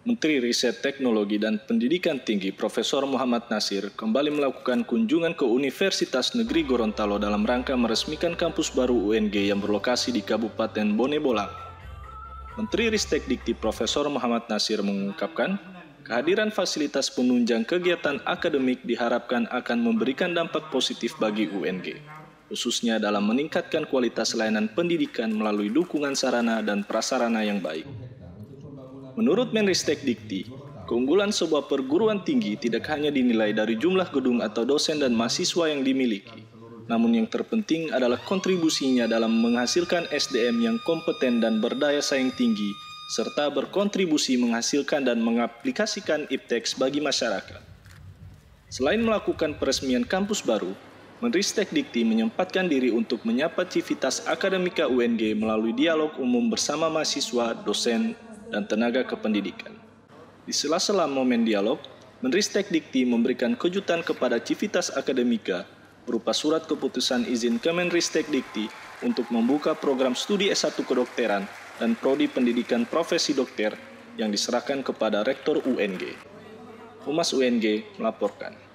Menteri Riset Teknologi dan Pendidikan Tinggi Profesor Muhammad Nasir kembali melakukan kunjungan ke Universitas Negeri Gorontalo dalam rangka meresmikan kampus baru UNG yang berlokasi di Kabupaten Bone Bolang. Menteri Ristek Dikti Profesor Muhammad Nasir mengungkapkan, kehadiran fasilitas penunjang kegiatan akademik diharapkan akan memberikan dampak positif bagi UNG khususnya dalam meningkatkan kualitas layanan pendidikan melalui dukungan sarana dan prasarana yang baik. Menurut Menristek Dikti, keunggulan sebuah perguruan tinggi tidak hanya dinilai dari jumlah gedung atau dosen dan mahasiswa yang dimiliki, namun yang terpenting adalah kontribusinya dalam menghasilkan SDM yang kompeten dan berdaya saing tinggi, serta berkontribusi menghasilkan dan mengaplikasikan IPTEX bagi masyarakat. Selain melakukan peresmian kampus baru, Menristek Dikti menyempatkan diri untuk menyapa civitas akademika UNG melalui dialog umum bersama mahasiswa, dosen, dan tenaga kependidikan. Di sela-sela momen dialog, Menteri Dikti memberikan kejutan kepada civitas akademika berupa surat keputusan izin Kemenristek Dikti untuk membuka program studi S1 kedokteran dan prodi pendidikan profesi dokter yang diserahkan kepada Rektor UNG. Humas UNG melaporkan.